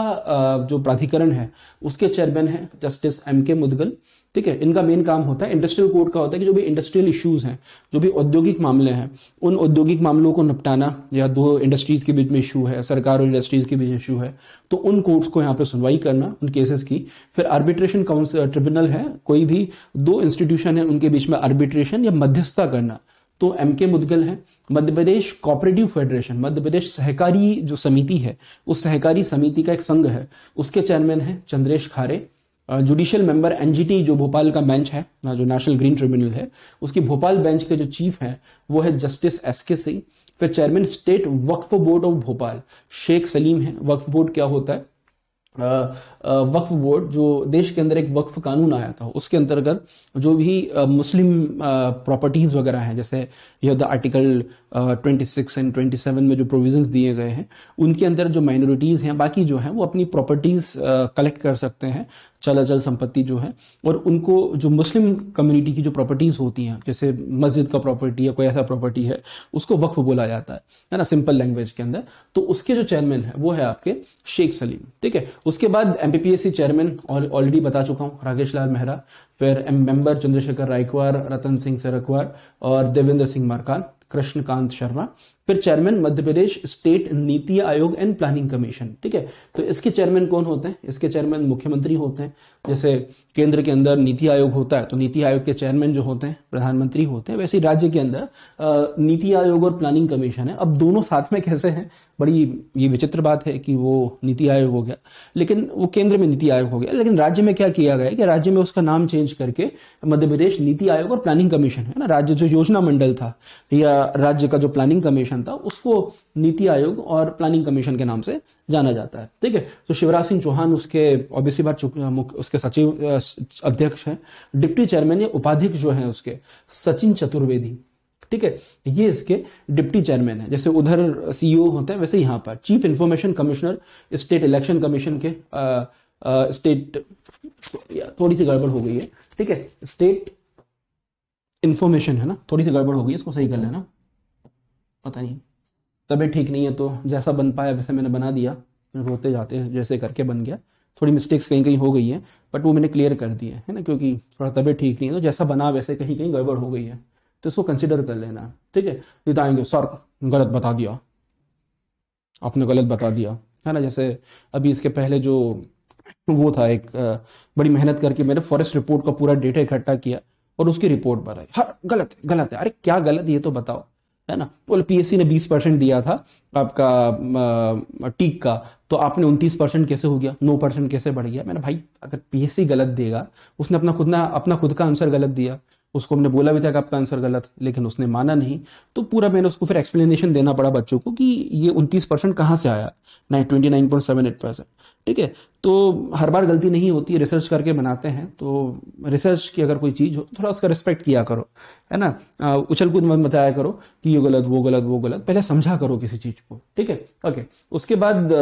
A: जो प्राधिकरण है उसके चेयरमैन है जस्टिस एम के मुदगल ठीक है इनका मेन काम होता है इंडस्ट्रियल कोर्ट का होता है कि जो भी इंडस्ट्रियल इश्यूज हैं जो भी औद्योगिक मामले हैं उन औद्योगिक मामलों को निपटाना या दो इंडस्ट्रीज के बीच में इशू है सरकार और इंडस्ट्रीज के बीच इशू है तो उन कोर्ट्स को यहाँ पे सुनवाई करना उन केसेस की फिर आर्बिट्रेशन काउंसिल ट्रिब्यूनल है कोई भी दो इंस्टीट्यूशन है उनके बीच में आर्बिट्रेशन या मध्यस्थता करना तो एम के मुदगल है मध्य प्रदेश कोऑपरेटिव फेडरेशन मध्य प्रदेश सहकारी जो समिति है उस सहकारी समिति का एक संघ है उसके चेयरमैन है चंद्रेश खारे जुडिशियल मेंबर एनजीटी जो भोपाल का बेंच है जो नेशनल ग्रीन ट्रिब्यूनल है उसकी भोपाल बेंच के जो चीफ हैं वो है जस्टिस एस के सिंह फिर chairman state Waqf board of Bhopal Sheikh Salim है वक्फ बोर्ड क्या होता है वक्फ बोर्ड जो देश के अंदर एक वक्फ कानून आया था उसके अंतर्गत जो भी मुस्लिम प्रॉपर्टीज वगैरह हैं जैसे यह द आर्टिकल 26 एंड 27 में जो प्रोविजंस दिए गए हैं उनके अंदर जो माइनॉरिटीज़ हैं बाकी जो हैं वो अपनी प्रॉपर्टीज़ कलेक्ट कर सकते हैं चल अचल संपत्ति जो है और उनको जो मुस्लिम कम्युनिटी की जो प्रॉपर्टीज़ होती हैं जैसे मस्जिद का प्रॉपर्टी या कोई ऐसा प्रॉपर्टी है उसको वक्फ बोला जाता है है ना सिंपल लैंग्वेज के अंदर तो उसके जो चेयरमैन है वो है आपके शेख सलीम ठीक है उसके बाद एम चेयरमैन ऑलरेडी बता चुका हूँ राकेश लाल मेहरा फिर एम मेंबर चंद्रशेखर रायकवार रतन सिंह सरकवार और देवेंद्र सिंह मारकान कृष्णकांत शर्मा फिर चेयरमैन मध्य प्रदेश स्टेट नीति आयोग एंड प्लानिंग कमीशन ठीक है तो इसके चेयरमैन कौन होते हैं इसके चेयरमैन मुख्यमंत्री होते हैं जैसे केंद्र के अंदर नीति आयोग होता है तो नीति आयोग के चेयरमैन जो होते हैं प्रधानमंत्री होते हैं वैसे राज्य के अंदर नीति आयोग और प्लानिंग कमीशन है अब दोनों साथ में कैसे हैं बड़ी ये विचित्र बात है कि वो नीति आयोग हो गया लेकिन वो केंद्र में नीति आयोग हो गया लेकिन राज्य में क्या किया गया कि राज्य में उसका नाम चेंज करके मध्य प्रदेश नीति आयोग और प्लानिंग कमीशन है ना राज्य जो योजना मंडल था या राज्य का जो प्लानिंग कमीशन कमीशन था उसको नीति आयोग और प्लानिंग कमीशन के नाम से जाना जाता है ठीक है तो शिवराज सिंह चौहान उसके ऑब्वियसली बार उसके सचिव अध्यक्ष हैं डिप्टी चेयरमैन या उपाध्यक्ष जो है उसके सचिन चतुर्वेदी ठीक है ये इसके डिप्टी चेयरमैन है जैसे उधर सीईओ e होते हैं वैसे यहां पर chief information commissioner state election commission के स्टेट थोड़ी सी गड़बड़ हो गई है ठीक है स्टेट इंफॉर्मेशन है ना थोड़ी सी गड़बड़ हो गई इसको सही कर लेना पता नहीं तबीयत ठीक नहीं है तो जैसा बन पाया वैसे मैंने बना दिया रोते जाते हैं जैसे करके बन गया थोड़ी मिस्टेक्स कहीं कहीं हो गई है बट वो मैंने क्लियर कर दिया है ना क्योंकि थोड़ा तबीयत ठीक नहीं है तो जैसा बना वैसे कहीं कहीं गड़बड़ हो गई है तो इसको कंसिडर कर लेना ठीक है बिताएंगे सर गलत बता दिया आपने गलत बता दिया है ना जैसे अभी इसके पहले जो वो था एक बड़ी मेहनत करके मैंने फॉरेस्ट रिपोर्ट का पूरा डेटा इकट्ठा किया और उसकी रिपोर्ट बनाई हर गलत है गलत है अरे क्या गलत ये तो बताओ है ना बोले पीएससी ने 20 परसेंट दिया था आपका टीक का तो आपने 29 परसेंट कैसे हो गया 9 परसेंट कैसे बढ़ गया मैंने भाई अगर पीएससी गलत देगा उसने अपना खुद ना अपना खुद का आंसर गलत दिया उसको हमने बोला भी था कि आपका आंसर गलत लेकिन उसने माना नहीं तो पूरा मैंने उसको फिर एक्सप्लेनेशन देना पड़ा बच्चों को कि ये उनतीस परसेंट कहाँ से आया nine twenty nine point seven eight percent ठीक है तो हर बार गलती नहीं होती है रिसर्च करके बनाते हैं तो रिसर्च की अगर कोई चीज़ हो थोड़ा उसका रिस्पेक्ट किया करो है ना उछल कूद मत बताया करो कि ये गलत वो गलत वो गलत पहले समझा करो किसी चीज़ को ठीक है ओके उसके बाद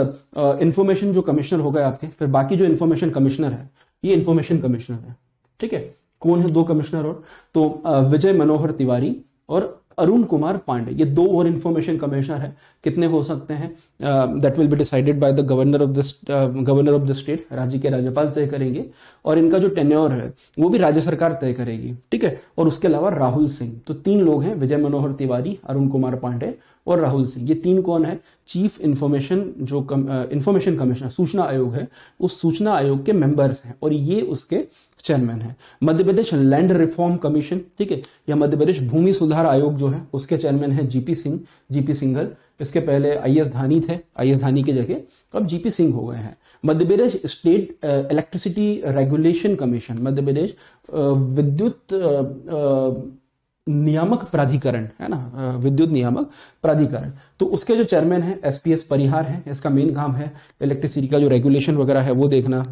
A: इन्फॉर्मेशन जो कमिश्नर हो गए आपके फिर बाकी जो इन्फॉर्मेशन कमिश्नर है ये इन्फॉर्मेशन कमिश्नर है ठीक है कौन है दो कमिश्नर और तो विजय मनोहर तिवारी और अरुण कुमार पांडे ये दो और इन्फॉर्मेशन कमिश्नर है कितने हो सकते हैं that will be decided by the governor of the governor of the state राज्य के राज्यपाल तय करेंगे और इनका जो टेन्योर है वो भी राज्य सरकार तय करेगी ठीक है और उसके अलावा राहुल सिंह तो तीन लोग हैं विजय मनोहर तिवारी अरुण कुमार पांडे और राहुल सिंह ये तीन कौन है चीफ इंफॉर्मेशन जो इंफॉर्मेशन कमिश्नर सूचना आयोग है उस सूचना आयोग के मेंबर्स हैं और ये उसके चेयरमैन है Madhya Pradesh land reform commission ठीक है या मध्य प्रदेश भूमि सुधार आयोग जो है उसके चेयरमैन है जीपी सिंह जीपी सिंघल इसके पहले आई एस धानी थे आई एस धानी की जगह अब जीपी सिंह हो गए हैं Madhya Pradesh state electricity regulation commission Madhya Pradesh विद्युत नियामक प्राधिकरण है ना विद्युत नियामक प्राधिकरण तो उसके जो चेयरमैन है एसपीएस परिहार है इसका मेन काम है इलेक्ट्रिसिटी का जो रेगुलेशन वगैरह है वो देखना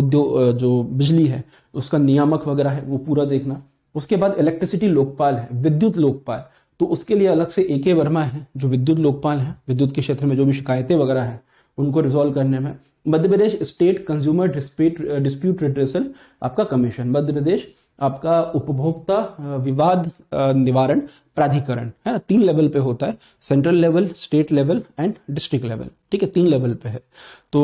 A: उद्योग जो बिजली है उसका नियामक वगैरह है वो पूरा देखना उसके बाद इलेक्ट्रिसिटी लोकपाल है विद्युत लोकपाल तो उसके लिए अलग से ए के वर्मा है जो विद्युत लोकपाल है विद्युत के क्षेत्र में जो भी शिकायतें वगैरह हैं उनको रिजोल्व करने में Madhya Pradesh state consumer dispute dispute आपका कमीशन मध्य प्रदेश आपका उपभोक्ता विवाद निवारण प्राधिकरण है ना तीन लेवल पे होता है central level state level and district level ठीक है तीन लेवल पे है तो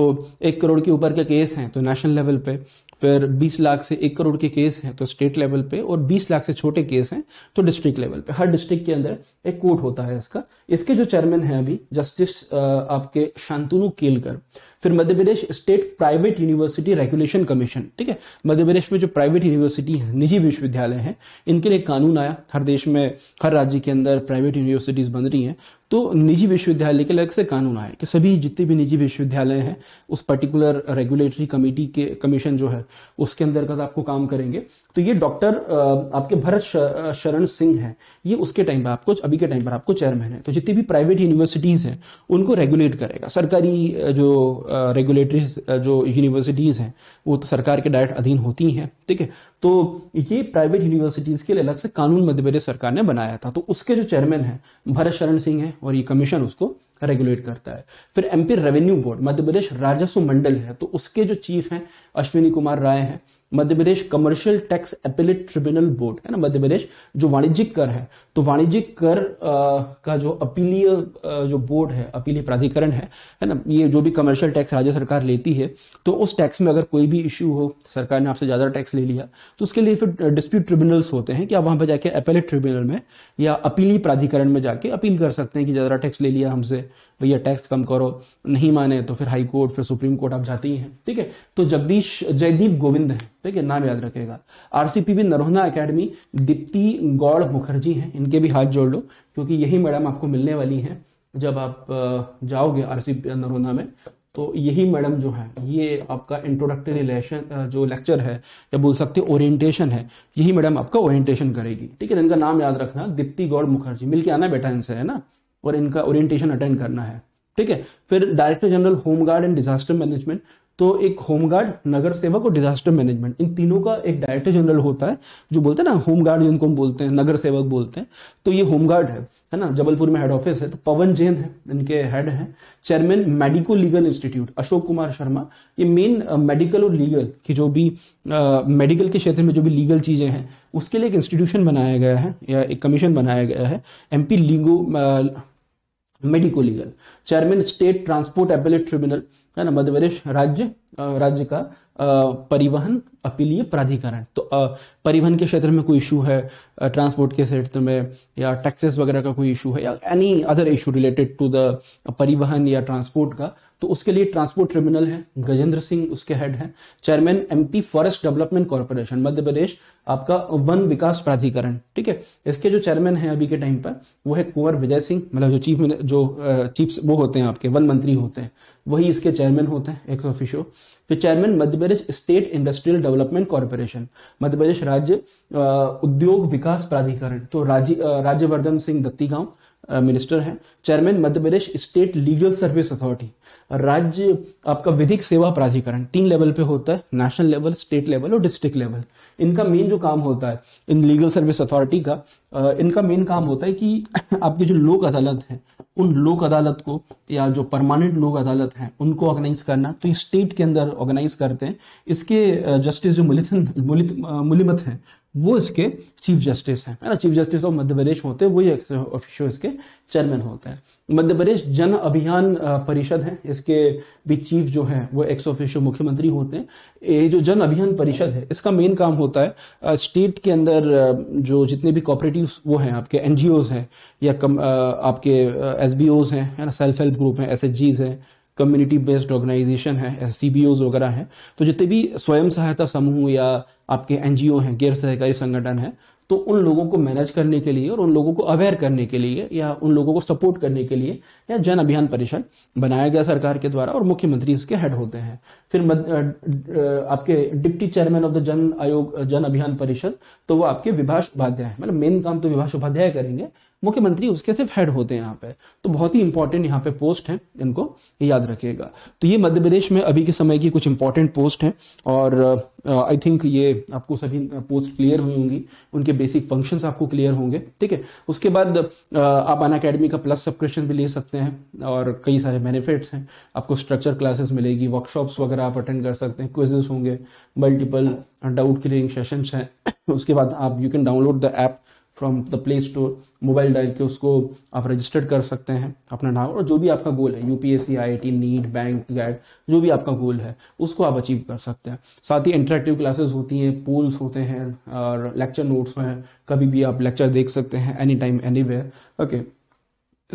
A: एक करोड़ के ऊपर के केस हैं तो नेशनल लेवल पे फिर 20 लाख से एक करोड़ के केस हैं तो स्टेट लेवल पे और 20 लाख से छोटे केस हैं तो डिस्ट्रिक्ट लेवल पे हर डिस्ट्रिक्ट के अंदर एक कोर्ट होता है इसका इसके जो चेयरमैन है अभी जस्टिस आपके शांतनु केलकर फिर Madhya Pradesh state private university regulation commission ठीक है मध्य प्रदेश में जो प्राइवेट यूनिवर्सिटी है निजी विश्वविद्यालय है इनके लिए कानून आया हर देश में हर राज्य के अंदर प्राइवेट यूनिवर्सिटीज बन रही हैं तो निजी विश्वविद्यालय के अलग से कानून आए कि सभी जितने भी निजी विश्वविद्यालय हैं उस पर्टिकुलर रेगुलेटरी कमेटी के कमीशन जो है उसके अंतर्गत आपको काम करेंगे तो ये डॉक्टर आपके भरत शरण सिंह हैं ये उसके टाइम पर आपको अभी के टाइम पर आपको चेयरमैन है तो जितनी भी प्राइवेट यूनिवर्सिटीज़ हैं उनको रेगुलेट करेगा सरकारी जो रेगुलेटरी जो यूनिवर्सिटीज़ हैं वो तो सरकार के डायरेक्ट अधीन होती हैं ठीक है तो ये प्राइवेट यूनिवर्सिटीज़ के लिए अलग से कानून मध्य प्रदेश सरकार ने बनाया था तो उसके जो चेयरमैन है भरत शरण सिंह है और ये कमीशन उसको रेगुलेट करता है फिर MP revenue board Madhya Pradesh राजस्व मंडल है तो उसके जो चीफ हैं अश्विनी कुमार राय हैं Madhya Pradesh commercial tax appellate tribunal board है ना मध्य प्रदेश जो वाणिज्यिक कर है तो वाणिज्यिक कर आ, का जो अपीलीय जो बोर्ड है अपीलीय प्राधिकरण है है ना ये जो भी कमर्शियल टैक्स राज्य सरकार लेती है तो उस टैक्स में अगर कोई भी इश्यू हो सरकार ने आपसे ज्यादा टैक्स ले लिया तो उसके लिए फिर डिस्प्यूट ट्रिब्यूनल्स होते हैं कि आप वहां पर जाके अपेलेट ट्रिब्यूनल में या अपीलीय प्राधिकरण में जाके अपील कर सकते हैं कि ज्यादा टैक्स ले लिया हमसे भैया टैक्स कम करो नहीं माने तो फिर हाई कोर्ट फिर सुप्रीम कोर्ट आप जाती हैं ठीक है तो जगदीश जयदीप गोविंद है ठीक है नाम याद रखेगा आरसीपीबी नरोना अकेडमी दीप्ति गौड़ मुखर्जी है इनके भी हाथ जोड़ लो क्योंकि यही मैडम आपको मिलने वाली है जब आप जाओगे आरसी नरोना में तो यही मैडम जो है ये आपका इंट्रोडक्टरी लेशन जो लेक्चर है या बोल सकते हो ओरिएंटेशन है यही मैडम आपका ओरिएंटेशन करेगी ठीक है इनका नाम याद रखना दीप्ति गौड़ मुखर्जी मिलके आना बेटा इनसे है ना और इनका ओरिएंटेशन अटेंड करना है ठीक है फिर director general home guard and disaster management तो एक होमगार्ड नगर सेवक और डिजास्टर मैनेजमेंट इन तीनों का एक डायरेक्टर जनरल होता है जो बोलते हैं ना होमगार्ड जिनको हम बोलते हैं नगर सेवक बोलते हैं तो ये होमगार्ड है है ना जबलपुर में हेड ऑफिस है तो पवन जैन है इनके हेड हैं chairman medico legal institute Ashok Kumar Sharma ये मेन मेडिकल और लीगल की जो भी मेडिकल के क्षेत्र में जो भी लीगल चीज़ें हैं उसके लिए एक इंस्टीट्यूशन बनाया गया है या एक कमीशन बनाया गया है M LIGO medico legal chairman state transport appellate tribunal है ना मध्यप्रदेश राज्य राज्य का परिवहन अपीलीय प्राधिकरण तो परिवहन के क्षेत्र में कोई इशू है ट्रांसपोर्ट के क्षेत्र में या टैक्सेस वगैरह का कोई इशू है या any other issue related to the परिवहन या ट्रांसपोर्ट का तो उसके लिए ट्रांसपोर्ट ट्रिब्यूनल है गजेंद्र सिंह उसके हेड हैं chairman MP forest development corporation Madhya Pradesh आपका वन विकास प्राधिकरण ठीक है इसके जो चेयरमैन है अभी के टाइम पर वो है कुंवर विजय सिंह मतलब जो चीफ जो चीफ वो होते हैं आपके वन मंत्री होते हैं वही इसके चेयरमैन होते हैं एक्स ऑफिशियो फिर chairman Madhya Pradesh state industrial development corporation Madhya Pradesh राज्य उद्योग विकास प्राधिकरण तो राज्य राज्यवर्धन सिंह दत्ती गांव मिनिस्टर हैं chairman Madhya Pradesh state legal service authority राज्य आपका विधिक सेवा प्राधिकरण तीन लेवल पे होता है नेशनल लेवल स्टेट लेवल और डिस्ट्रिक्ट लेवल इनका मेन जो काम होता है इन लीगल सर्विस अथॉरिटी का इनका मेन काम होता है कि आपकी जो लोक अदालत है उन लोक अदालत को या जो परमानेंट लोक अदालत है उनको ऑर्गेनाइज करना तो ये स्टेट के अंदर ऑर्गेनाइज करते हैं इसके जस्टिस जो मुलिथन मुलिमत है वो इसके चीफ जस्टिस हैं है ना chief justice of Madhya Pradesh होते हैं वही ऑफिशियल इसके चेयरमैन होते हैं मध्य प्रदेश जन अभियान परिषद है इसके भी चीफ जो है वो एक्स ऑफिशियल मुख्यमंत्री होते हैं ये जो जन अभियान परिषद है इसका मेन काम होता है स्टेट के अंदर जो जितने भी कॉपरेटिव वो हैं आपके एनजीओज हैं या कम, आपके एस बी ओज हैं है ना सेल्फ हेल्प ग्रुप हैं एस एच जीज हैं कम्युनिटी बेस्ड ऑर्गेनाइजेशन है सी वगैरह हैं तो जितने भी स्वयं सहायता समूह या आपके एन हैं गैर सहकारी संगठन हैं तो उन लोगों को मैनेज करने के लिए और उन लोगों को अवेयर करने के लिए या उन लोगों को सपोर्ट करने के लिए या जन अभियान परिषद बनाया गया सरकार के द्वारा और मुख्यमंत्री इसके हेड होते हैं फिर मद, आपके डिप्टी चेयरमैन ऑफ द जन आयोग जन अभियान परिषद तो वो आपके विभाष उपाध्याय मतलब मेन काम तो विभाष उपाध्याय करेंगे मुख्यमंत्री उसके सिर्फ हेड होते हैं यहाँ पे तो बहुत ही इंपॉर्टेंट यहाँ पे पोस्ट है इनको याद रखिएगा तो ये मध्य प्रदेश में अभी के समय की कुछ इंपॉर्टेंट पोस्ट है और आई uh, थिंक ये आपको सभी पोस्ट क्लियर हुई होंगी उनके बेसिक फंक्शन आपको क्लियर होंगे ठीक है उसके बाद uh, आप अन अकेडमी का प्लस सब्सक्रिप्शन भी ले सकते हैं और कई सारे बेनिफिट्स हैं आपको स्ट्रक्चर क्लासेस मिलेगी वर्कशॉप्स वगैरह आप अटेंड कर सकते हैं क्विजेस होंगे मल्टीपल डाउट क्लियरिंग सेशंस हैं उसके बाद आप you can download the app from the play store mobile dial के उसको आप रजिस्टर्ड कर सकते हैं अपना नाम और जो भी आपका गोल है UPSC I I T NEET bank GATE जो भी आपका गोल है उसको आप अचीव कर सकते हैं साथ ही इंटरेक्टिव क्लासेस होती हैं पोल्स होते हैं और लेक्चर नोट्स हैं कभी भी आप लेक्चर देख सकते हैं any time any okay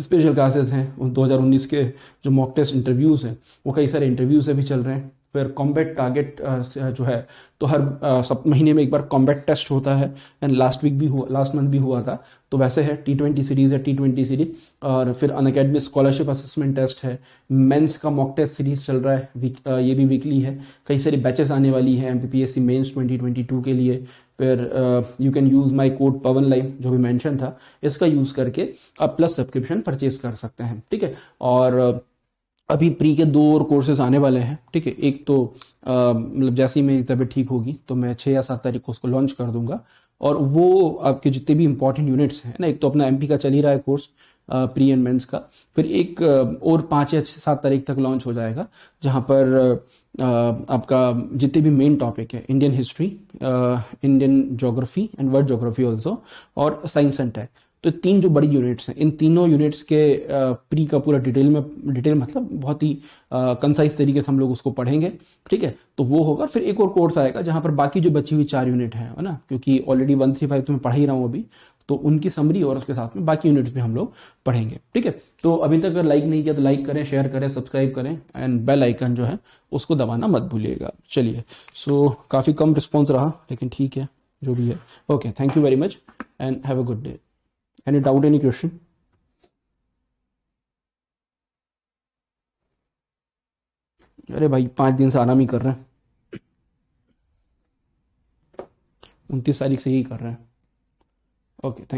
A: special classes हैं उन्नीस के जो मॉक टेस्ट इंटरव्यूज़ हैं वो कई सारे इंटरव्यूज़ अभी चल रहे हैं फिर कॉम्बैट टारगेट uh, जो है तो हर uh, सब महीने में एक बार कॉम्बैट टेस्ट होता है एंड लास्ट वीक भी हुआ लास्ट मंथ भी हुआ था तो वैसे है टी ट्वेंटी सीरीज़ है टी ट्वेंटी सीरीज और फिर Unacademy scholarship assessment test है मेंस का मॉक टेस्ट सीरीज चल रहा है वीक uh, ये भी वीकली है कई सारी बैचेस आने वाली है M P P S C mains twenty twenty two के लिए फिर you can use my code Pawan line जो भी मैंशन था इसका यूज़ करके आप प्लस सब्सक्रिप्शन परचेज कर सकते हैं ठीक है और uh, अभी प्री के दो और कोर्सेज आने वाले हैं ठीक है एक तो मतलब जैसे ही मेरी तबीयत ठीक होगी तो मैं छः या सात तारीख को उसको लॉन्च कर दूंगा और वो आपके जितने भी इंपॉर्टेंट यूनिट्स हैं ना एक तो अपना एम का चल ही रहा है कोर्स प्री एंड मेंस का फिर एक और पाँच या सात तारीख तक लॉन्च हो जाएगा जहाँ पर आपका जितने भी मेन टॉपिक है Indian history Indian geography and world geography also और साइंस एंड टेक तो तीन जो बड़ी यूनिट्स हैं इन तीनों यूनिट्स के प्री का पूरा डिटेल में डिटेल मतलब बहुत ही कंसाइज तरीके से हम लोग उसको पढ़ेंगे ठीक है तो वो होगा फिर एक और कोर्स आएगा जहां पर बाकी जो बची हुई चार यूनिट है ना क्योंकि ऑलरेडी वन थ्री फाइव तो मैं पढ़ा ही रहा हूँ अभी तो उनकी समरी और उसके साथ में बाकी यूनिट्स भी हम लोग पढ़ेंगे ठीक है तो अभी तक अगर लाइक नहीं किया तो लाइक करें शेयर करें सब्सक्राइब करें एंड बेल आइकन जो है उसको दबाना मत भूलिएगा चलिए सो काफ़ी कम रिस्पॉन्स रहा लेकिन ठीक है जो भी है okay thank you very much and have a good day Any doubt, any question? अरे भाई पांच दिन से आराम ही कर रहे हैं उनतीस तारीख से ही कर रहे हैं ओके थैंक